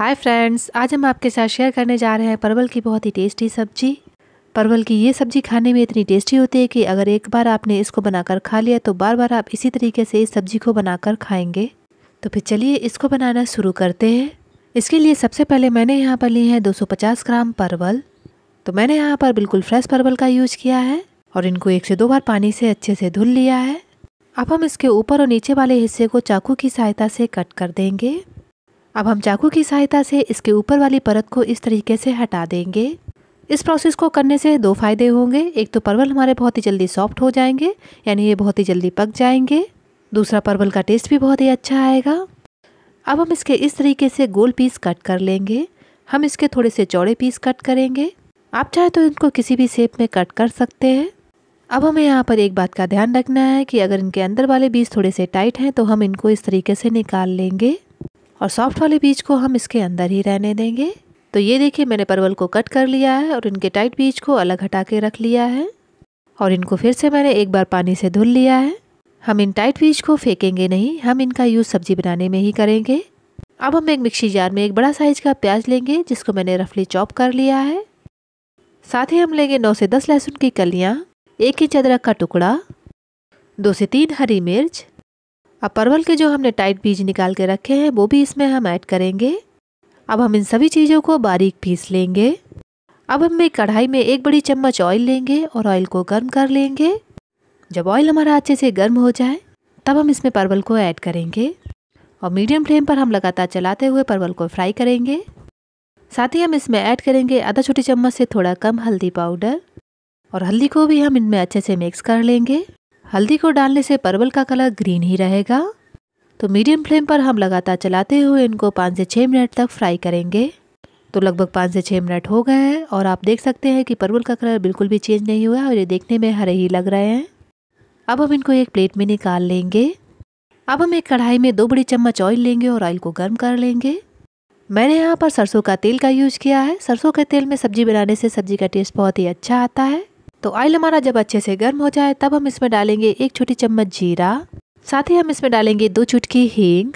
Hi friends आज हम आपके साथ शेयर करने जा रहे हैं परवल की बहुत ही टेस्टी सब्जी परवल की ये सब्जी खाने में इतनी टेस्टी होती है कि अगर एक बार आपने इसको बनाकर खा लिया तो बार बार आप इसी तरीके से इस सब्जी को बनाकर खाएंगे तो फिर चलिए इसको बनाना शुरू करते हैं इसके लिए सबसे पहले मैंने यहाँ पर लिए हैं दो ग्राम परवल तो मैंने यहाँ पर बिल्कुल फ्रेश परवल का यूज किया है और इनको एक से दो बार पानी से अच्छे से धुल लिया है अब हम इसके ऊपर और नीचे वाले हिस्से को चाकू की सहायता से कट कर देंगे अब हम चाकू की सहायता से इसके ऊपर वाली परत को इस तरीके से हटा देंगे इस प्रोसेस को करने से दो फायदे होंगे एक तो परवल हमारे बहुत ही जल्दी सॉफ्ट हो जाएंगे यानी ये बहुत ही जल्दी पक जाएंगे दूसरा परवल का टेस्ट भी बहुत ही अच्छा आएगा अब हम इसके इस तरीके से गोल पीस कट कर लेंगे हम इसके थोड़े से चौड़े पीस कट करेंगे आप चाहे तो इनको किसी भी शेप में कट कर सकते हैं अब हमें यहाँ पर एक बात का ध्यान रखना है कि अगर इनके अंदर वाले बीज थोड़े से टाइट हैं तो हम इनको इस तरीके से निकाल लेंगे और सॉफ्ट वाले बीज को हम इसके अंदर ही रहने देंगे तो ये देखिए मैंने परवल को कट कर लिया है और इनके टाइट बीज को अलग हटा के रख लिया है और इनको फिर से मैंने एक बार पानी से धुल लिया है हम इन टाइट बीज को फेंकेंगे नहीं हम इनका यूज़ सब्जी बनाने में ही करेंगे अब हम एक मिक्सी जार में एक बड़ा साइज का प्याज लेंगे जिसको मैंने रफली चॉप कर लिया है साथ ही हम लेंगे नौ से दस लहसुन की कलियाँ एक इंच अदरक का टुकड़ा दो से तीन हरी मिर्च अब परवल के जो हमने टाइट बीज निकाल के रखे हैं वो भी इसमें हम ऐड करेंगे अब हम इन सभी चीज़ों को बारीक पीस लेंगे अब हम एक कढ़ाई में एक बड़ी चम्मच ऑयल लेंगे और ऑयल को गर्म कर लेंगे जब ऑयल हमारा अच्छे से गर्म हो जाए तब हम इसमें परवल को ऐड करेंगे और मीडियम फ्लेम पर हम लगातार चलाते हुए परवल को फ्राई करेंगे साथ ही हम इसमें ऐड करेंगे आधा छोटी चम्मच से थोड़ा कम हल्दी पाउडर और हल्दी को भी हम इनमें अच्छे से मिक्स कर लेंगे हल्दी को डालने से परवल का कलर ग्रीन ही रहेगा तो मीडियम फ्लेम पर हम लगातार चलाते हुए इनको पाँच से छः मिनट तक फ्राई करेंगे तो लगभग पाँच से छः मिनट हो गए हैं और आप देख सकते हैं कि परवल का कलर बिल्कुल भी चेंज नहीं हुआ और ये देखने में हरे ही लग रहे हैं अब हम इनको एक प्लेट में निकाल लेंगे अब हम एक कढ़ाई में दो बड़ी चम्मच ऑयल लेंगे और ऑयल को गर्म कर लेंगे मैंने यहाँ पर सरसों का तेल का यूज़ किया है सरसों के तेल में सब्जी बनाने से सब्जी का टेस्ट बहुत ही अच्छा आता है तो ऑयल हमारा जब अच्छे से गर्म हो जाए तब हम इसमें डालेंगे एक छोटी चम्मच जीरा साथ ही हम इसमें डालेंगे दो चुटकी हींग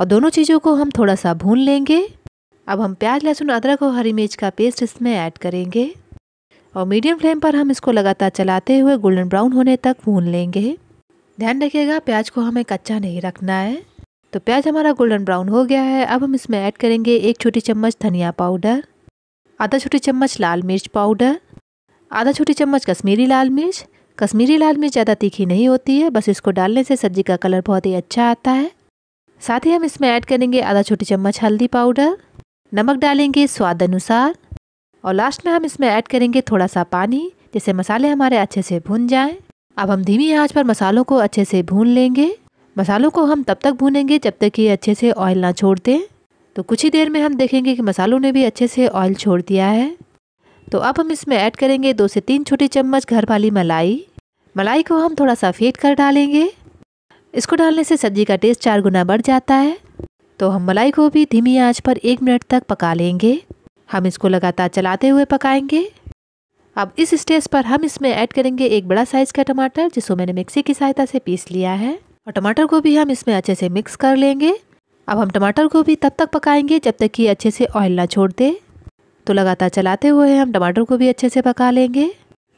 और दोनों चीज़ों को हम थोड़ा सा भून लेंगे अब हम प्याज लहसुन अदरक और हरी मिर्च का पेस्ट इसमें ऐड करेंगे और मीडियम फ्लेम पर हम इसको लगातार चलाते हुए गोल्डन ब्राउन होने तक भून लेंगे ध्यान रखिएगा प्याज को हमें कच्चा नहीं रखना है तो प्याज हमारा गोल्डन ब्राउन हो गया है अब हम इसमें ऐड करेंगे एक छोटी चम्मच धनिया पाउडर आधा छोटी चम्मच लाल मिर्च पाउडर आधा छोटी चम्मच कश्मीरी लाल मिर्च कश्मीरी लाल मिर्च ज़्यादा तीखी नहीं होती है बस इसको डालने से सब्जी का कलर बहुत ही अच्छा आता है साथ ही हम इसमें ऐड करेंगे आधा छोटी चम्मच हल्दी पाउडर नमक डालेंगे स्वाद अनुसार और लास्ट में हम इसमें ऐड करेंगे थोड़ा सा पानी जिससे मसाले हमारे अच्छे से भुन जाएं। अब हम धीमी आंच पर मसालों को अच्छे से भून लेंगे मसालों को हम तब तक भूनेंगे जब तक कि अच्छे से ऑयल ना छोड़ दें तो कुछ ही देर में हम देखेंगे कि मसालों ने भी अच्छे से ऑयल छोड़ दिया है तो अब हम इसमें ऐड करेंगे दो से तीन छोटी चम्मच घर वाली मलाई मलाई को हम थोड़ा सा फेट कर डालेंगे इसको डालने से सब्जी का टेस्ट चार गुना बढ़ जाता है तो हम मलाई को भी धीमी आंच पर एक मिनट तक पका लेंगे हम इसको लगातार चलाते हुए पकाएंगे अब इस स्टेज पर हम इसमें ऐड करेंगे एक बड़ा साइज़ का टमाटर जिसको मैंने मिक्सी की सहायता से पीस लिया है और टमाटर को भी हम इसमें अच्छे से मिक्स कर लेंगे अब हम टमाटर को भी तब तक पकाएंगे जब तक कि अच्छे से ऑयल ना छोड़ दे तो लगातार चलाते हुए हम टमाटर को भी अच्छे से पका लेंगे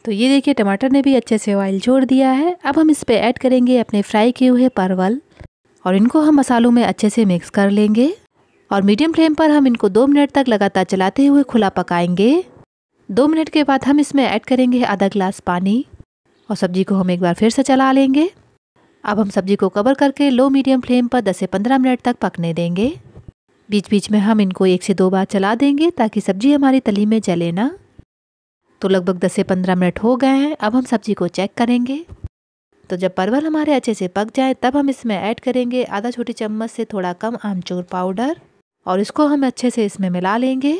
तो ये देखिए टमाटर ने भी अच्छे से ऑयल छोड़ दिया है अब हम इस पर ऐड करेंगे अपने फ्राई किए हुए परवल और इनको हम मसालों में अच्छे से मिक्स कर लेंगे और मीडियम फ्लेम पर हम इनको दो मिनट तक लगातार चलाते हुए खुला पकाएंगे दो मिनट के बाद हम इसमें ऐड करेंगे आधा ग्लास पानी और सब्जी को हम एक बार फिर से चला लेंगे अब हम सब्जी को कवर करके लो मीडियम फ्लेम पर 10 से 15 मिनट तक पकने देंगे बीच बीच में हम इनको एक से दो बार चला देंगे ताकि सब्ज़ी हमारी तली में जले ना तो लगभग दस से पंद्रह मिनट हो गए हैं अब हम सब्ज़ी को चेक करेंगे तो जब परवल हमारे अच्छे से पक जाए तब हम इसमें ऐड करेंगे आधा छोटी चम्मच से थोड़ा कम आमचूर पाउडर और इसको हम अच्छे से इसमें मिला लेंगे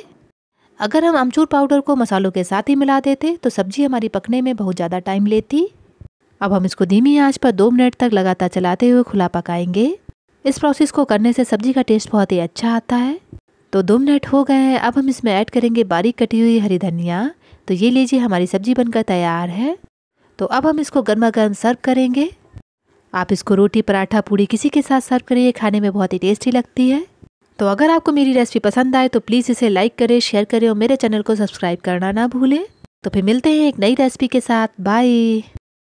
अगर हम आमचूर पाउडर को मसालों के साथ ही मिला देते तो सब्ज़ी हमारी पकने में बहुत ज़्यादा टाइम लेती अब हम इसको धीमी आंच पर दो मिनट तक लगातार चलाते हुए खुला पकाएंगे इस प्रोसेस को करने से सब्जी का टेस्ट बहुत ही अच्छा आता है तो दो मिनट हो गए हैं अब हम इसमें ऐड करेंगे बारीक कटी हुई हरी धनिया तो ये लीजिए हमारी सब्जी बनकर तैयार है तो अब हम इसको गर्मा गर्म सर्व करेंगे आप इसको रोटी पराठा पूड़ी किसी के साथ सर्व करिए खाने में बहुत ही टेस्टी लगती है तो अगर आपको मेरी रेसिपी पसंद आए तो प्लीज़ इसे लाइक करें शेयर करें और मेरे चैनल को सब्सक्राइब करना ना भूलें तो फिर मिलते हैं एक नई रेसिपी के साथ बाय